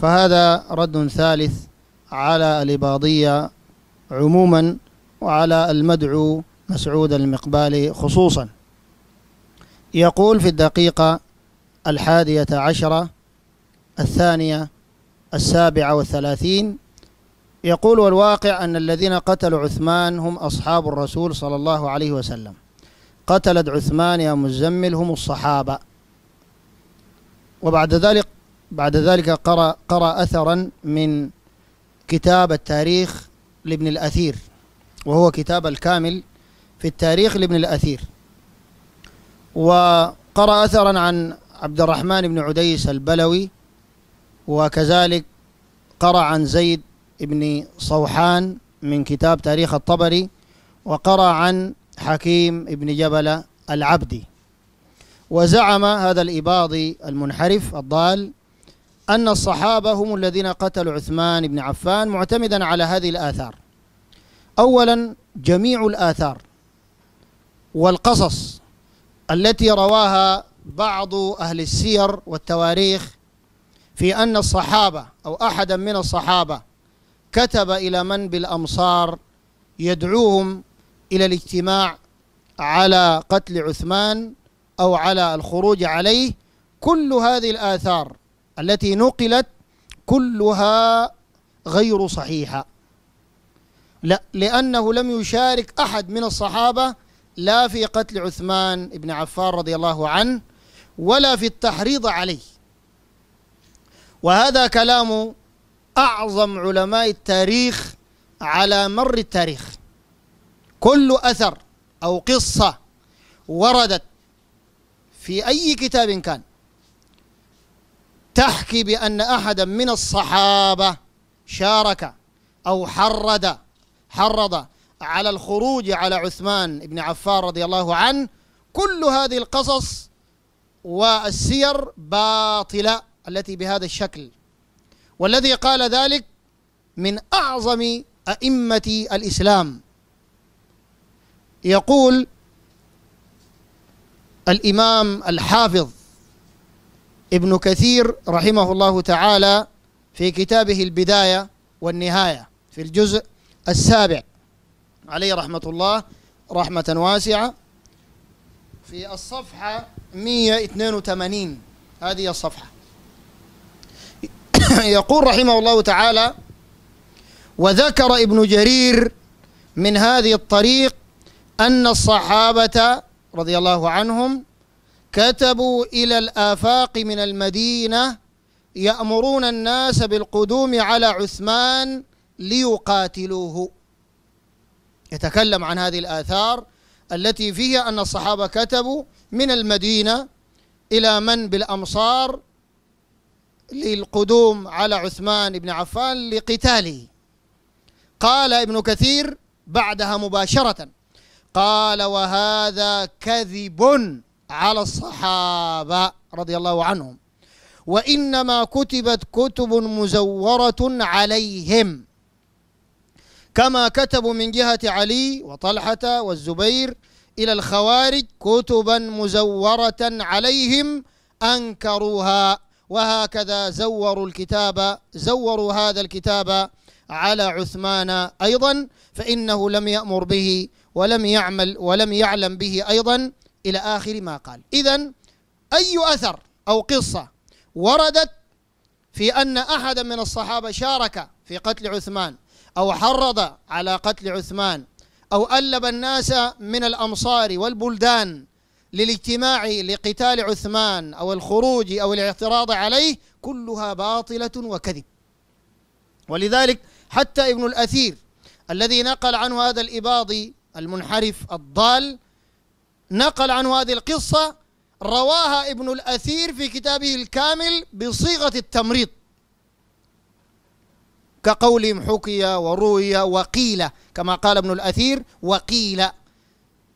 فهذا رد ثالث على الإباضية عموما وعلى المدعو مسعود المقبالي خصوصا يقول في الدقيقة الحادية عشرة الثانية السابعة والثلاثين يقول والواقع أن الذين قتلوا عثمان هم أصحاب الرسول صلى الله عليه وسلم قتلت عثمان يا مزمل هم الصحابة وبعد ذلك بعد ذلك قرأ, قرأ أثرا من كتاب التاريخ لابن الأثير وهو كتاب الكامل في التاريخ لابن الأثير وقرأ أثرا عن عبد الرحمن بن عديس البلوي وكذلك قرأ عن زيد بن صوحان من كتاب تاريخ الطبري وقرأ عن حكيم بن جبل العبدي وزعم هذا الإباضي المنحرف الضال أن الصحابة هم الذين قتلوا عثمان بن عفان معتمدا على هذه الآثار أولا جميع الآثار والقصص التي رواها بعض أهل السير والتواريخ في أن الصحابة أو أحدا من الصحابة كتب إلى من بالأمصار يدعوهم إلى الاجتماع على قتل عثمان أو على الخروج عليه كل هذه الآثار التي نقلت كلها غير صحيحة لا لأنه لم يشارك أحد من الصحابة لا في قتل عثمان بن عفان رضي الله عنه ولا في التحريض عليه وهذا كلام أعظم علماء التاريخ على مر التاريخ كل أثر أو قصة وردت في أي كتاب كان تحكي بأن أحدا من الصحابة شارك أو حرد حرض على الخروج على عثمان بن عفان رضي الله عنه كل هذه القصص والسير باطلة التي بهذا الشكل والذي قال ذلك من أعظم أئمة الإسلام يقول الإمام الحافظ ابن كثير رحمه الله تعالى في كتابه البداية والنهاية في الجزء السابع عليه رحمة الله رحمة واسعة في الصفحة 182 هذه الصفحة يقول رحمه الله تعالى وذكر ابن جرير من هذه الطريق أن الصحابة رضي الله عنهم كتبوا إلى الآفاق من المدينة يأمرون الناس بالقدوم على عثمان ليقاتلوه يتكلم عن هذه الآثار التي فيها أن الصحابة كتبوا من المدينة إلى من بالأمصار للقدوم على عثمان بن عفان لقتاله قال ابن كثير بعدها مباشرة قال وهذا كذب على الصحابة رضي الله عنهم وإنما كتبت كتب مزورة عليهم كما كتبوا من جهة علي وطلحة والزبير إلى الخوارج كتبا مزورة عليهم أنكروها وهكذا زوروا الكتاب زوروا هذا الكتاب على عثمان أيضا فإنه لم يأمر به ولم يعمل ولم يعلم به أيضا إلى آخر ما قال إذا أي أثر أو قصة وردت في أن أحدا من الصحابة شارك في قتل عثمان أو حرض على قتل عثمان أو ألب الناس من الأمصار والبلدان للاجتماع لقتال عثمان أو الخروج أو الاعتراض عليه كلها باطلة وكذب ولذلك حتى ابن الأثير الذي نقل عنه هذا الإباضي المنحرف الضال نقل عن هذه القصة رواها ابن الأثير في كتابه الكامل بصيغة التمريض كقولهم حكي وروي وقيل كما قال ابن الأثير وقيل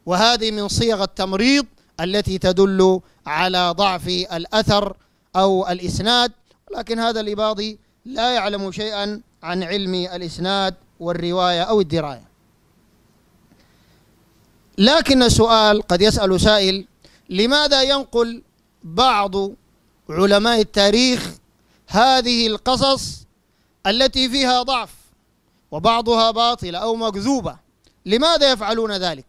وهذه من صيغ التمريض التي تدل على ضعف الأثر أو الإسناد لكن هذا الإباضي لا يعلم شيئا عن علم الإسناد والرواية أو الدراية لكن السؤال قد يسأل سائل لماذا ينقل بعض علماء التاريخ هذه القصص التي فيها ضعف وبعضها باطلة أو مكذوبة لماذا يفعلون ذلك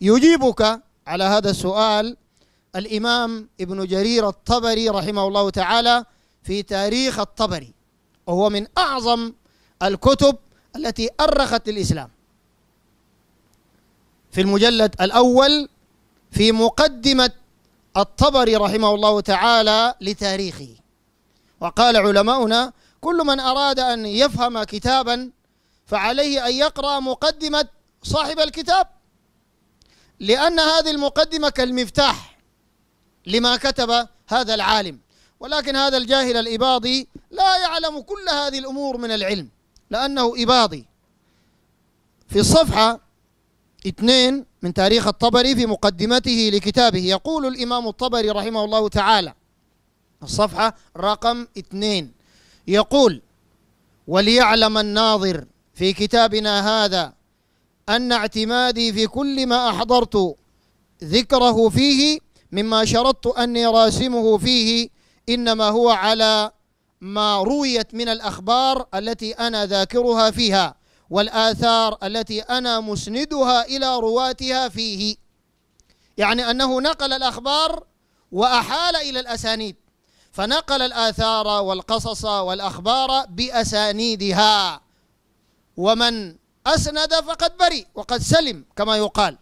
يجيبك على هذا السؤال الإمام ابن جرير الطبري رحمه الله تعالى في تاريخ الطبري وهو من أعظم الكتب التي أرخت للإسلام في المجلد الأول في مقدمة الطبري رحمه الله تعالى لتاريخه وقال علماؤنا كل من أراد أن يفهم كتابا فعليه أن يقرأ مقدمة صاحب الكتاب لأن هذه المقدمة كالمفتاح لما كتب هذا العالم ولكن هذا الجاهل الإباضي لا يعلم كل هذه الأمور من العلم لأنه إباضي في الصفحة اثنين من تاريخ الطبري في مقدمته لكتابه يقول الإمام الطبري رحمه الله تعالى الصفحة رقم اثنين يقول وليعلم الناظر في كتابنا هذا أن اعتمادي في كل ما أحضرت ذكره فيه مما شرطت أني راسمه فيه إنما هو على ما رويت من الأخبار التي أنا ذاكرها فيها والآثار التي أنا مسندها إلى رواتها فيه يعني أنه نقل الأخبار وأحال إلى الأسانيد فنقل الآثار والقصص والأخبار بأسانيدها ومن أسند فقد برئ وقد سلم كما يقال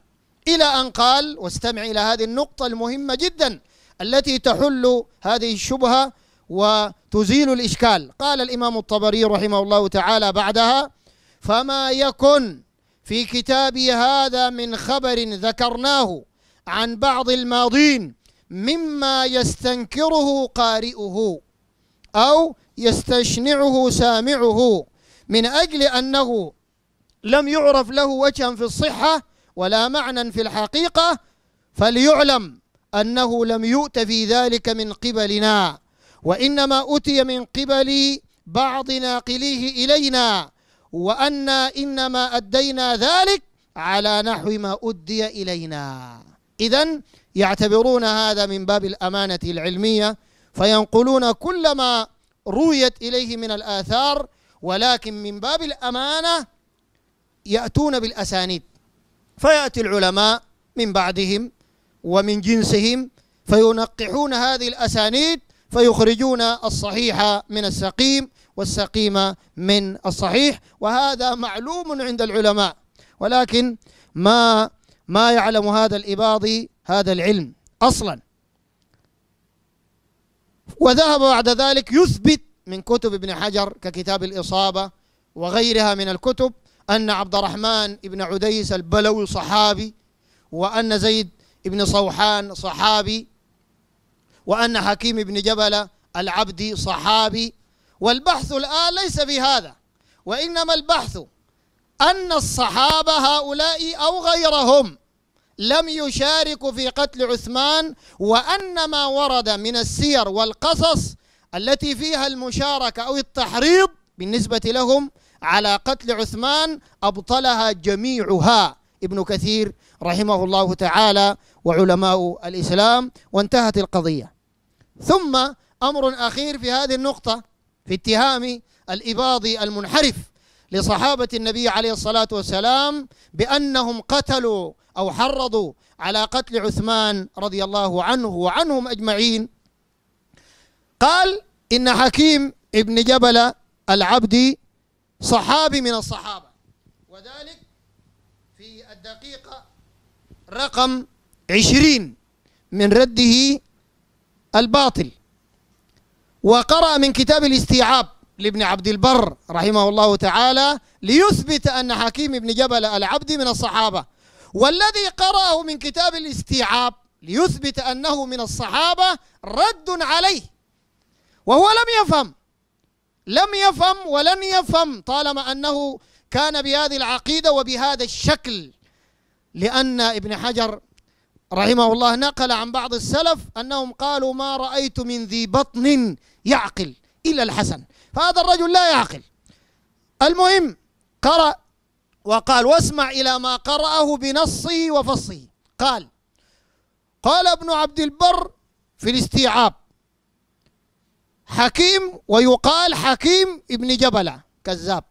إلى أن قال واستمع إلى هذه النقطة المهمة جدا التي تحل هذه الشبهة وتزيل الإشكال قال الإمام الطبري رحمه الله تعالى بعدها فما يكن في كتابي هذا من خبر ذكرناه عن بعض الماضين مما يستنكره قارئه أو يستشنعه سامعه من أجل أنه لم يعرف له وجها في الصحة ولا معنى في الحقيقة فليعلم أنه لم يؤت في ذلك من قبلنا وإنما أتي من قبل بعض ناقليه إلينا وأنا إنما أدينا ذلك على نحو ما أدي إلينا إذا يعتبرون هذا من باب الأمانة العلمية فينقلون كل ما رويت إليه من الآثار ولكن من باب الأمانة يأتون بالأسانيد فيأتي العلماء من بعدهم ومن جنسهم فينقحون هذه الأسانيد فيخرجون الصحيح من السقيم والسقيم من الصحيح وهذا معلوم عند العلماء ولكن ما ما يعلم هذا الإباضي هذا العلم أصلا وذهب بعد ذلك يثبت من كتب ابن حجر ككتاب الإصابة وغيرها من الكتب أن عبد الرحمن بن عديس البلوي صحابي وأن زيد بن صوحان صحابي وأن حكيم بن جبل العبدي صحابي والبحث الآن ليس في هذا وإنما البحث أن الصحابة هؤلاء أو غيرهم لم يشاركوا في قتل عثمان وأن ما ورد من السير والقصص التي فيها المشاركة أو التحريض بالنسبة لهم على قتل عثمان أبطلها جميعها ابن كثير رحمه الله تعالى وعلماء الإسلام وانتهت القضية ثم أمر أخير في هذه النقطة في اتهام الإباضي المنحرف لصحابة النبي عليه الصلاة والسلام بأنهم قتلوا أو حرضوا على قتل عثمان رضي الله عنه وعنهم أجمعين قال إن حكيم ابن جبل العبدي صحابي من الصحابة وذلك في الدقيقة رقم عشرين من رده الباطل وقرأ من كتاب الاستيعاب لابن عبد البر رحمه الله تعالى ليثبت أن حكيم بن جبل العبد من الصحابة والذي قرأه من كتاب الاستيعاب ليثبت أنه من الصحابة رد عليه وهو لم يفهم لم يفهم ولن يفهم طالما أنه كان بهذه العقيدة وبهذا الشكل لأن ابن حجر رحمه الله نقل عن بعض السلف أنهم قالوا ما رأيت من ذي بطن يعقل إلا الحسن فهذا الرجل لا يعقل المهم قرأ وقال واسمع إلى ما قرأه بنصه وفصه قال قال ابن عبد البر في الاستيعاب حكيم ويقال حكيم ابن جبلة كذاب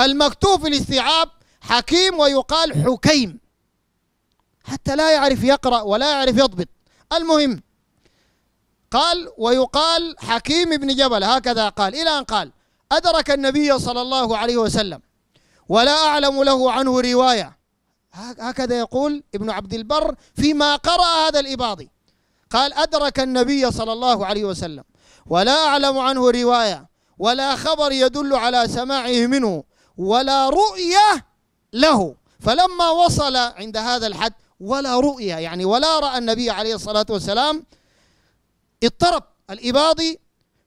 المكتوب في الاستيعاب حكيم ويقال حكيم حتى لا يعرف يقرأ ولا يعرف يضبط المهم قال ويقال حكيم بن جبل هكذا قال إلى أن قال أدرك النبي صلى الله عليه وسلم ولا أعلم له عنه رواية هكذا يقول ابن عبد البر فيما قرأ هذا الإباضي قال أدرك النبي صلى الله عليه وسلم ولا أعلم عنه رواية ولا خبر يدل على سماعه منه ولا رؤية له فلما وصل عند هذا الحد ولا رؤية يعني ولا رأى النبي عليه الصلاة والسلام اضطرب الإباضي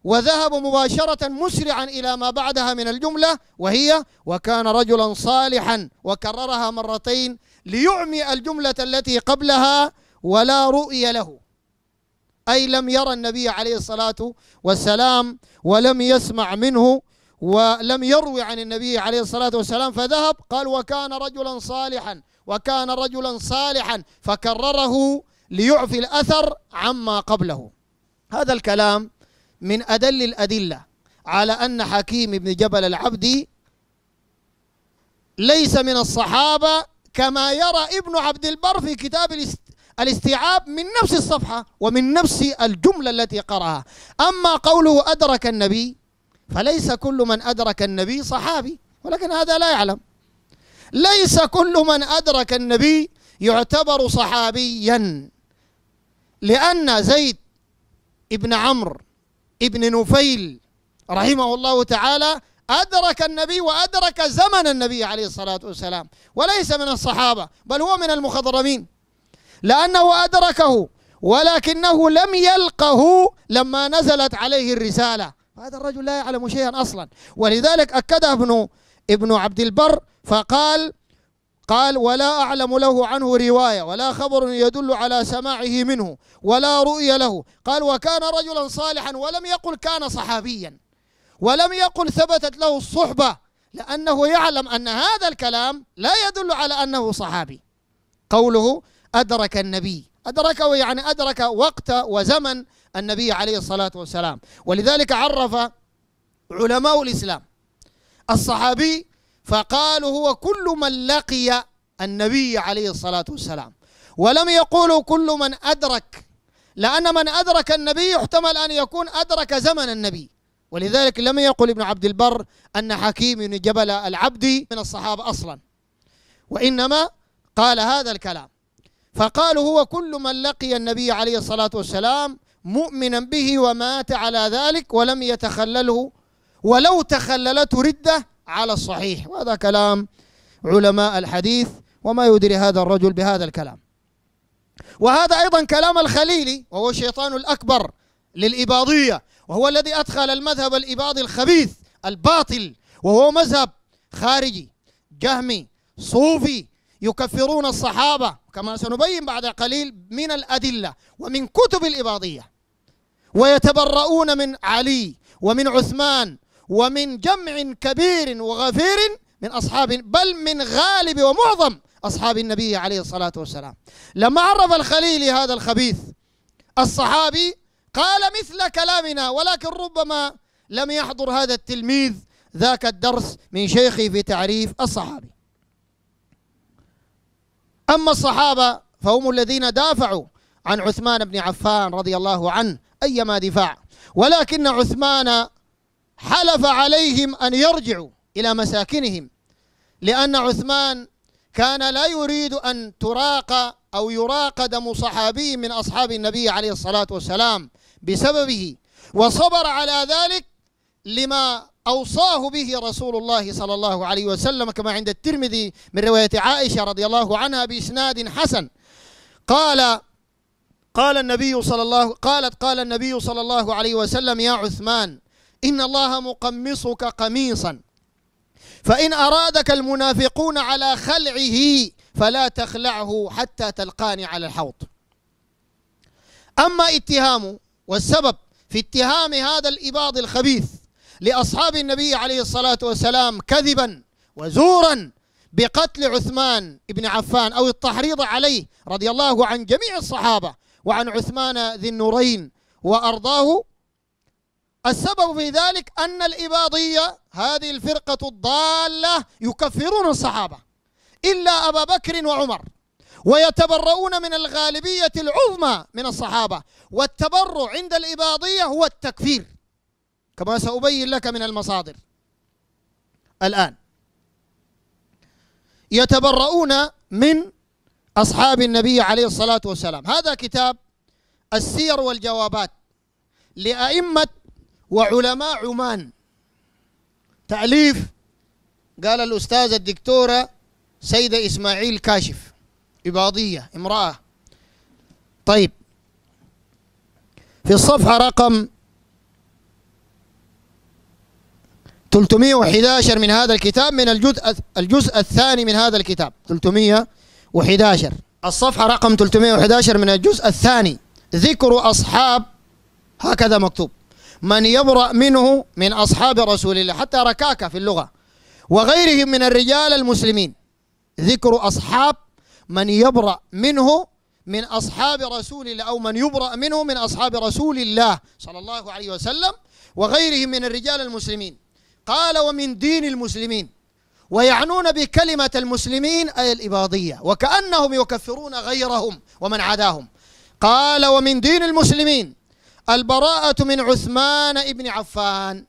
وذهب مباشرة مسرعا إلى ما بعدها من الجملة وهي وكان رجلا صالحا وكررها مرتين ليعمي الجملة التي قبلها ولا رؤي له أي لم يرى النبي عليه الصلاة والسلام ولم يسمع منه ولم يروي عن النبي عليه الصلاة والسلام فذهب قال وكان رجلا صالحا وكان رجلا صالحا فكرره ليعفي الأثر عما قبله هذا الكلام من أدل الأدلة على أن حكيم بن جبل العبدي ليس من الصحابة كما يرى ابن عبد البر في كتاب الاستيعاب من نفس الصفحة ومن نفس الجملة التي قرأها أما قوله أدرك النبي فليس كل من أدرك النبي صحابي ولكن هذا لا يعلم ليس كل من أدرك النبي يعتبر صحابيا لأن زيد ابن عمرو ابن نفيل رحمه الله تعالى أدرك النبي وأدرك زمن النبي عليه الصلاة والسلام وليس من الصحابة بل هو من المخضرمين لأنه أدركه ولكنه لم يلقه لما نزلت عليه الرسالة هذا الرجل لا يعلم شيئا أصلا ولذلك أكد ابن ابن عبد البر فقال قال ولا أعلم له عنه رواية ولا خبر يدل على سماعه منه ولا رؤية له قال وكان رجلا صالحا ولم يقل كان صحابيا ولم يقل ثبتت له الصحبة لأنه يعلم أن هذا الكلام لا يدل على أنه صحابي قوله أدرك النبي أدركه يعني أدرك وقت وزمن النبي عليه الصلاة والسلام ولذلك عرف علماء الإسلام الصحابي فقالوا هو كل من لقي النبي عليه الصلاة والسلام ولم يقولوا كل من أدرك لأن من أدرك النبي يحتمل أن يكون أدرك زمن النبي ولذلك لم يقل ابن عبد البر أن حكيم بن جبل العبد من الصحابة أصلا وإنما قال هذا الكلام فقالوا هو كل من لقي النبي عليه الصلاة والسلام مؤمنا به ومات على ذلك ولم يتخلله ولو تخللت ردة على الصحيح وهذا كلام علماء الحديث وما يدري هذا الرجل بهذا الكلام وهذا أيضا كلام الخليلي وهو الشيطان الأكبر للإباضية وهو الذي أدخل المذهب الإباضي الخبيث الباطل وهو مذهب خارجي جهمي صوفي يكفرون الصحابة كما سنبين بعد قليل من الأدلة ومن كتب الإباضية ويتبرؤون من علي ومن عثمان ومن جمع كبير وغفير من أصحاب بل من غالب ومعظم أصحاب النبي عليه الصلاة والسلام لما عرف الخليل هذا الخبيث الصحابي قال مثل كلامنا ولكن ربما لم يحضر هذا التلميذ ذاك الدرس من شيخه في تعريف الصحابي أما الصحابة فهم الذين دافعوا عن عثمان بن عفان رضي الله عنه أيما دفاع ولكن عثمان حلف عليهم أن يرجعوا إلى مساكنهم لأن عثمان كان لا يريد أن تراق أو يراق دم صحابي من أصحاب النبي عليه الصلاة والسلام بسببه وصبر على ذلك لما أوصاه به رسول الله صلى الله عليه وسلم كما عند الترمذي من رواية عائشة رضي الله عنها بإسناد حسن قال قال النبي صلى الله قالت قال النبي صلى الله عليه وسلم يا عثمان إن الله مقمصك قميصا فإن أرادك المنافقون على خلعه فلا تخلعه حتى تلقاني على الحوض أما اتهام والسبب في اتهام هذا الإباض الخبيث لأصحاب النبي عليه الصلاة والسلام كذبا وزورا بقتل عثمان بن عفان أو التحريض عليه رضي الله عن جميع الصحابة وعن عثمان ذي النورين وأرضاه السبب في ذلك أن الإباضية هذه الفرقة الضالة يكفرون الصحابة إلا أبا بكر وعمر ويتبرؤون من الغالبية العظمى من الصحابة والتبرع عند الإباضية هو التكفير كما سأبين لك من المصادر الآن يتبرؤون من أصحاب النبي عليه الصلاة والسلام هذا كتاب السير والجوابات لأئمة وعلماء عمان تأليف قال الأستاذة الدكتورة سيدة إسماعيل كاشف إباضية امرأة طيب في الصفحة رقم 311 من هذا الكتاب من الجزء الجزء الثاني من هذا الكتاب 311 الصفحة رقم 311 من الجزء الثاني ذكر أصحاب هكذا مكتوب من يبرأ منه من أصحاب رسول الله حتى ركاكة في اللغة وغيرهم من الرجال المسلمين ذكر أصحاب من يبرأ منه من أصحاب رسول الله أو من يبرأ منه من أصحاب رسول الله صلى الله عليه وسلم وغيرهم من الرجال المسلمين قال ومن دين المسلمين ويعنون بكلمة المسلمين أي الإباضية وكأنهم يكفرون غيرهم ومن عداهم قال ومن دين المسلمين البراءة من عثمان ابن عفان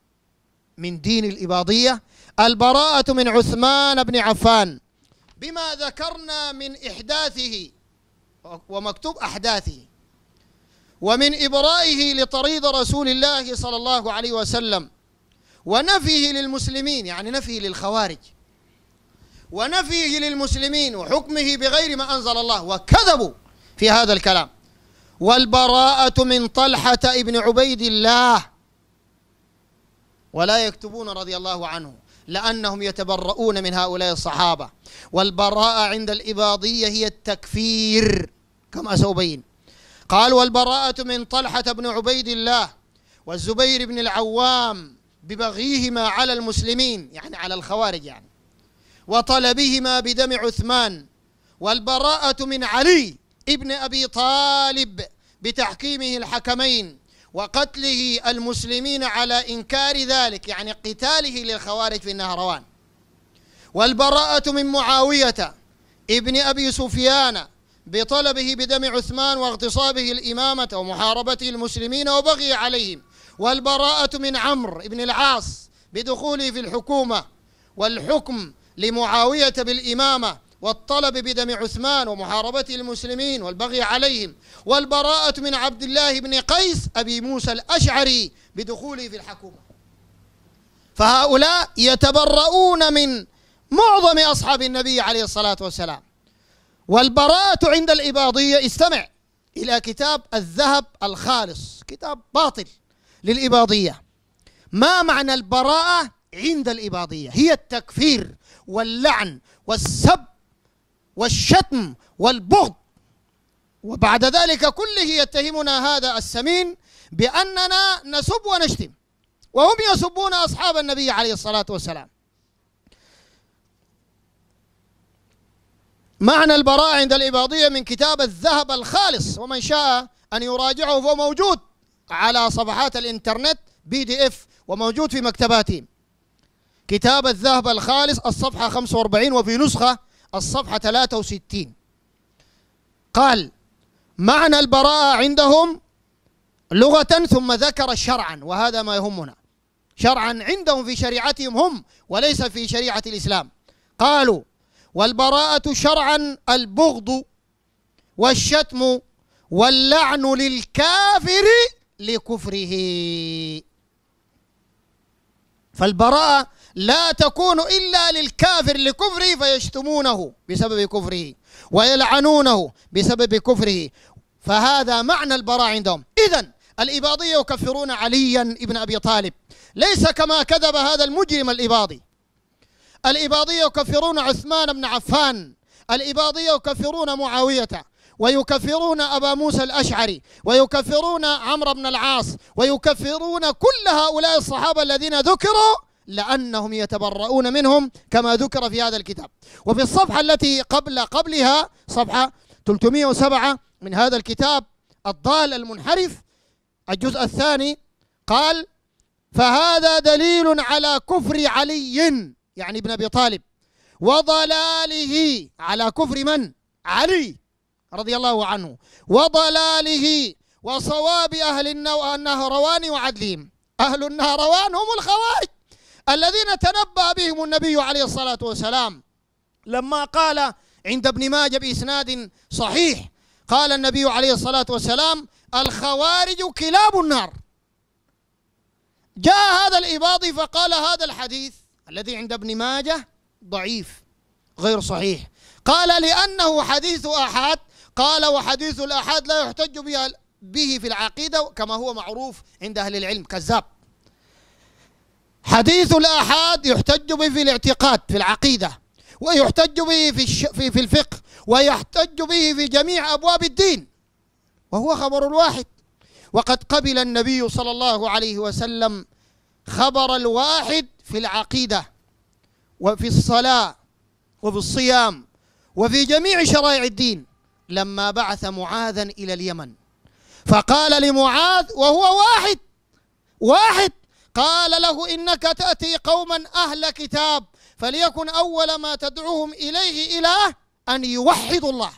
من دين الإباضية البراءة من عثمان بن عفان بما ذكرنا من إحداثه ومكتوب أحداثه ومن إبرائه لطريد رسول الله صلى الله عليه وسلم ونفيه للمسلمين يعني نفيه للخوارج ونفيه للمسلمين وحكمه بغير ما أنزل الله وكذبوا في هذا الكلام والبراءة من طلحة ابن عبيد الله ولا يكتبون رضي الله عنه لأنهم يتبرؤون من هؤلاء الصحابة والبراءة عند الإباضية هي التكفير كما سأبين قال والبراءة من طلحة ابن عبيد الله والزبير بن العوام ببغيهما على المسلمين يعني على الخوارج يعني وطلبهما بدم عثمان والبراءة من علي ابن أبي طالب بتحكيمه الحكمين وقتله المسلمين على إنكار ذلك يعني قتاله للخوارج في النهروان والبراءة من معاوية ابن أبي سفيان بطلبه بدم عثمان واغتصابه الإمامة ومحاربته المسلمين وبغي عليهم والبراءة من عمرو بن العاص بدخوله في الحكومة والحكم لمعاوية بالإمامة والطلب بدم عثمان ومحاربة المسلمين والبغي عليهم والبراءة من عبد الله بن قيس أبي موسى الأشعري بدخوله في الحكومة فهؤلاء يتبرؤون من معظم أصحاب النبي عليه الصلاة والسلام والبراءة عند الإباضية استمع إلى كتاب الذهب الخالص كتاب باطل للإباضية ما معنى البراءة عند الإباضية هي التكفير واللعن والسب والشتم والبغض وبعد ذلك كله يتهمنا هذا السمين بأننا نسب ونشتم وهم يسبون أصحاب النبي عليه الصلاة والسلام معنى البراءة عند الإباضية من كتاب الذهب الخالص ومن شاء أن يراجعه فهو موجود على صفحات الإنترنت بي دي إف وموجود في مكتباتهم كتاب الذهب الخالص الصفحة 45 وفي نسخة الصفحة 63 قال معنى البراءة عندهم لغة ثم ذكر شرعا وهذا ما يهمنا شرعا عندهم في شريعتهم هم وليس في شريعة الإسلام قالوا والبراءة شرعا البغض والشتم واللعن للكافر لكفره فالبراءة لا تكون إلا للكافر لكفره فيشتمونه بسبب كفره ويلعنونه بسبب كفره فهذا معنى البراء عندهم إذا الإباضية يكفرون عليا ابن أبي طالب ليس كما كذب هذا المجرم الإباضي الإباضية يكفرون عثمان بن عفان الإباضية يكفرون معاوية ويكفرون أبا موسى الأشعري ويكفرون عمرو بن العاص ويكفرون كل هؤلاء الصحابة الذين ذكروا لأنهم يتبرؤون منهم كما ذكر في هذا الكتاب وفي الصفحة التي قبل قبلها صفحة 307 من هذا الكتاب الضال المنحرف الجزء الثاني قال فهذا دليل على كفر علي يعني ابن أبي طالب وضلاله على كفر من؟ علي رضي الله عنه وضلاله وصواب أهل النهروان وعدلهم أهل النهروان هم الخوارج الذين تنبأ بهم النبي عليه الصلاة والسلام لما قال عند ابن ماجه بإسناد صحيح قال النبي عليه الصلاة والسلام الخوارج كلاب النار جاء هذا الإباضي فقال هذا الحديث الذي عند ابن ماجه ضعيف غير صحيح قال لأنه حديث أحد قال وحديث الأحد لا يحتج به في العقيدة كما هو معروف عند أهل العلم كذاب حديث الآحاد يحتج به في الاعتقاد في العقيدة ويحتج به في, الش... في, في الفقه ويحتج به في جميع أبواب الدين وهو خبر الواحد وقد قبل النبي صلى الله عليه وسلم خبر الواحد في العقيدة وفي الصلاة وفي الصيام وفي جميع شرائع الدين لما بعث معاذا إلى اليمن فقال لمعاذ وهو واحد واحد قال له إنك تأتي قوما أهل كتاب فليكن أول ما تدعوهم إليه إلى أن يوحدوا الله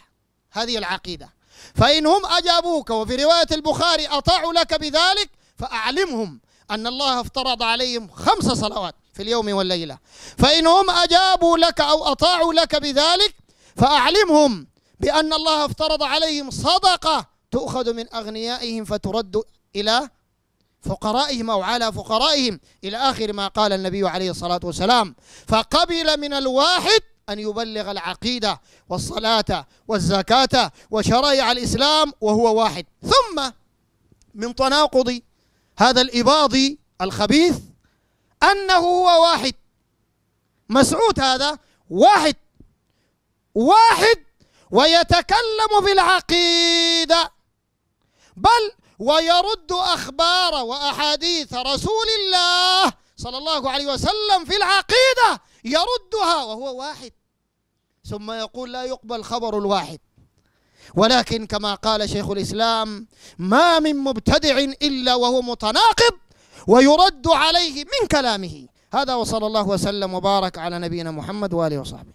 هذه العقيدة فإن هم أجابوك وفي رواية البخاري أطاعوا لك بذلك فأعلمهم أن الله افترض عليهم خمس صلوات في اليوم والليلة فإن هم أجابوا لك أو أطاعوا لك بذلك فأعلمهم بأن الله افترض عليهم صدقة تؤخذ من أغنيائهم فترد إلى فقرائهم أو على فقرائهم إلى آخر ما قال النبي عليه الصلاة والسلام فقبل من الواحد أن يبلغ العقيدة والصلاة والزكاة وشرائع الإسلام وهو واحد ثم من تناقض هذا الإباضي الخبيث أنه هو واحد مسعود هذا واحد واحد ويتكلم في العقيدة بل ويرد أخبار وأحاديث رسول الله صلى الله عليه وسلم في العقيدة يردها وهو واحد ثم يقول لا يقبل خبر الواحد ولكن كما قال شيخ الإسلام ما من مبتدع إلا وهو متناقض ويرد عليه من كلامه هذا وصلى الله وسلم وبارك على نبينا محمد وآله وصحبه